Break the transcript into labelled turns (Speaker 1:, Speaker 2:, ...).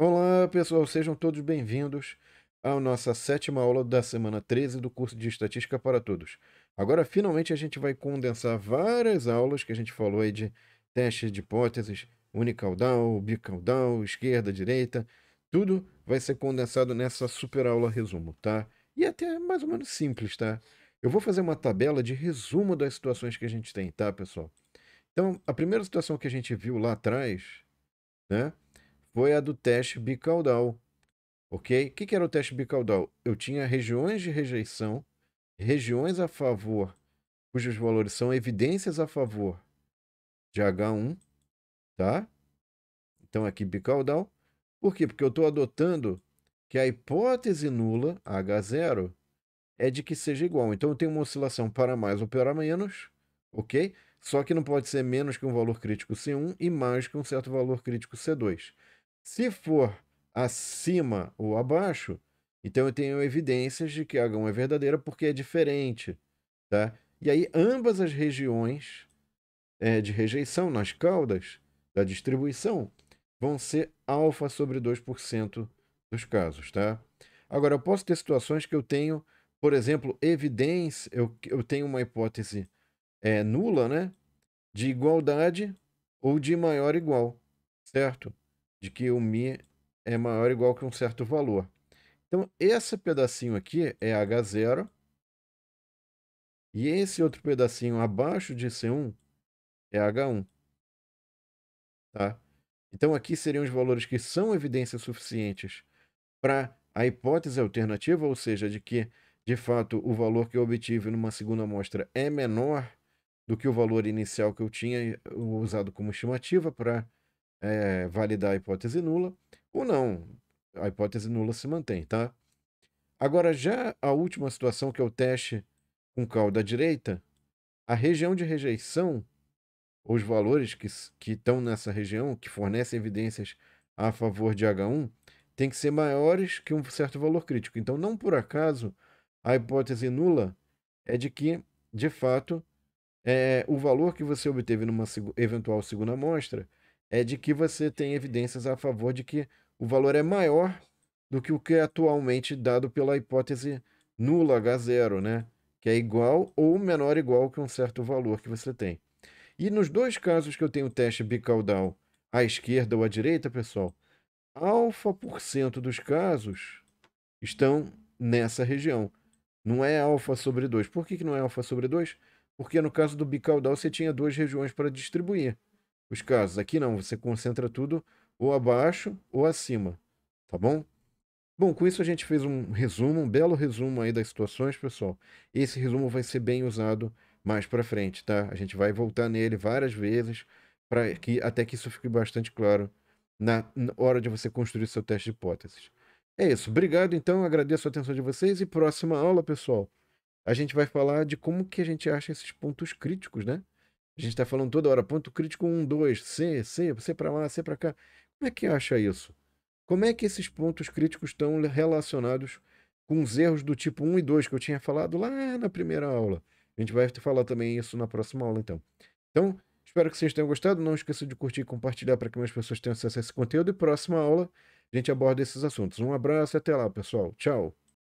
Speaker 1: Olá, pessoal, sejam todos bem-vindos à nossa sétima aula da semana 13 do curso de Estatística para Todos. Agora, finalmente, a gente vai condensar várias aulas que a gente falou aí de teste de hipóteses, unicaudal, bicaudal, esquerda, direita, tudo vai ser condensado nessa super aula resumo, tá? E até mais ou menos simples, tá? Eu vou fazer uma tabela de resumo das situações que a gente tem, tá, pessoal? Então, a primeira situação que a gente viu lá atrás, né? foi a do teste bicaudal. Ok? O que, que era o teste bicaudal? Eu tinha regiões de rejeição, regiões a favor, cujos valores são evidências a favor de H1, tá? Então aqui bicaudal. Por quê? Porque eu estou adotando que a hipótese nula, H0, é de que seja igual. Então eu tenho uma oscilação para mais ou para menos, ok? Só que não pode ser menos que um valor crítico C1 e mais que um certo valor crítico C2. Se for acima ou abaixo, então eu tenho evidências de que H1 é verdadeira porque é diferente, tá? E aí ambas as regiões é, de rejeição nas caudas da distribuição vão ser alfa sobre 2% dos casos, tá? Agora, eu posso ter situações que eu tenho, por exemplo, evidência, eu, eu tenho uma hipótese é, nula, né? De igualdade ou de maior igual, certo? de que o Mi é maior ou igual que um certo valor. Então, esse pedacinho aqui é H0. E esse outro pedacinho abaixo de C1 é H1. Tá? Então, aqui seriam os valores que são evidências suficientes para a hipótese alternativa, ou seja, de que, de fato, o valor que eu obtive numa segunda amostra é menor do que o valor inicial que eu tinha usado como estimativa para é, validar a hipótese nula ou não. A hipótese nula se mantém, tá? Agora, já a última situação, que é o teste com cauda direita, a região de rejeição, os valores que, que estão nessa região, que fornecem evidências a favor de H1, tem que ser maiores que um certo valor crítico. Então, não por acaso, a hipótese nula é de que, de fato, é, o valor que você obteve numa eventual segunda amostra é de que você tem evidências a favor de que o valor é maior do que o que é atualmente dado pela hipótese nula H0, né? Que é igual ou menor ou igual que um certo valor que você tem. E nos dois casos que eu tenho teste bicaudal à esquerda ou à direita, pessoal, alfa por cento dos casos estão nessa região. Não é alfa sobre 2. Por que, que não é alfa sobre 2? Porque no caso do bicaudal você tinha duas regiões para distribuir os casos. Aqui não, você concentra tudo ou abaixo ou acima, tá bom? Bom, com isso a gente fez um resumo, um belo resumo aí das situações, pessoal. Esse resumo vai ser bem usado mais para frente, tá? A gente vai voltar nele várias vezes para que até que isso fique bastante claro na, na hora de você construir seu teste de hipóteses. É isso. Obrigado então, agradeço a atenção de vocês e próxima aula, pessoal, a gente vai falar de como que a gente acha esses pontos críticos, né? A gente está falando toda hora, ponto crítico 1, 2, C, C, C para lá, C para cá. Como é que acha isso? Como é que esses pontos críticos estão relacionados com os erros do tipo 1 e 2 que eu tinha falado lá na primeira aula? A gente vai falar também isso na próxima aula, então. Então, espero que vocês tenham gostado. Não esqueça de curtir e compartilhar para que mais pessoas tenham acesso a esse conteúdo. E próxima aula a gente aborda esses assuntos. Um abraço e até lá, pessoal. Tchau!